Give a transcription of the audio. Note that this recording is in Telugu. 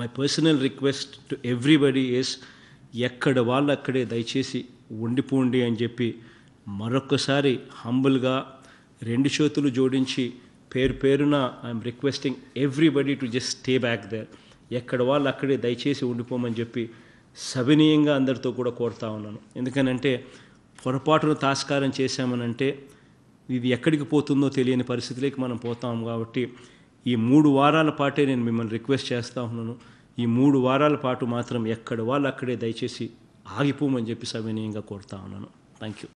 my personal request to everybody is ఎక్కడ వాళ్ళు అక్కడే దయచేసి ఉండిపోండి అని చెప్పి మరొకసారి హంబుల్గా రెండు చేతులు జోడించి పేరు పేరున I'm requesting everybody to just stay back there ఎక్కడ వాళ్ళు అక్కడే దయచేసి ఉండిపోమని చెప్పి సవినీయంగా అందరితో కూడా కోరుతా ఉన్నాను ఎందుకనంటే పొరపాటును తాస్కారం చేశామనంటే ఇది ఎక్కడికి పోతుందో తెలియని పరిస్థితులకి మనం పోతాం కాబట్టి ఈ మూడు వారాల పాటే నేను మిమ్మల్ని రిక్వెస్ట్ చేస్తూ ఉన్నాను ఈ మూడు వారాల పాటు మాత్రం ఎక్కడ వాళ్ళు అక్కడే దయచేసి ఆగిపోమని చెప్పి సవినీయంగా కోరుతా ఉన్నాను థ్యాంక్ యూ